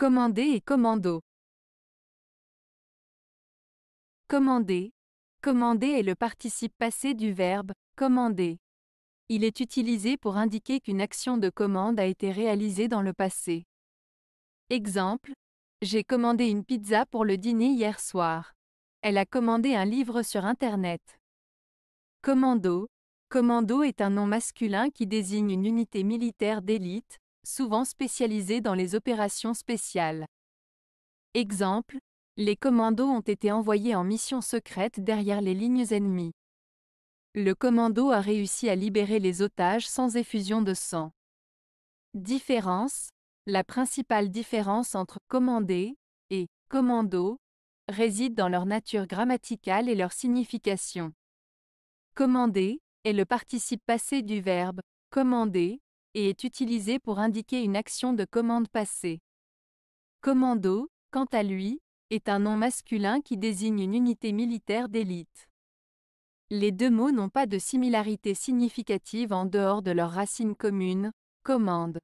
Commander et commando. Commander. Commander est le participe passé du verbe commander. Il est utilisé pour indiquer qu'une action de commande a été réalisée dans le passé. Exemple J'ai commandé une pizza pour le dîner hier soir. Elle a commandé un livre sur Internet. Commando Commando est un nom masculin qui désigne une unité militaire d'élite, souvent spécialisés dans les opérations spéciales. Exemple, les commandos ont été envoyés en mission secrète derrière les lignes ennemies. Le commando a réussi à libérer les otages sans effusion de sang. Différence La principale différence entre commander et commando réside dans leur nature grammaticale et leur signification. Commander est le participe passé du verbe commander, et est utilisé pour indiquer une action de commande passée. Commando, quant à lui, est un nom masculin qui désigne une unité militaire d'élite. Les deux mots n'ont pas de similarité significative en dehors de leur racine commune, commande.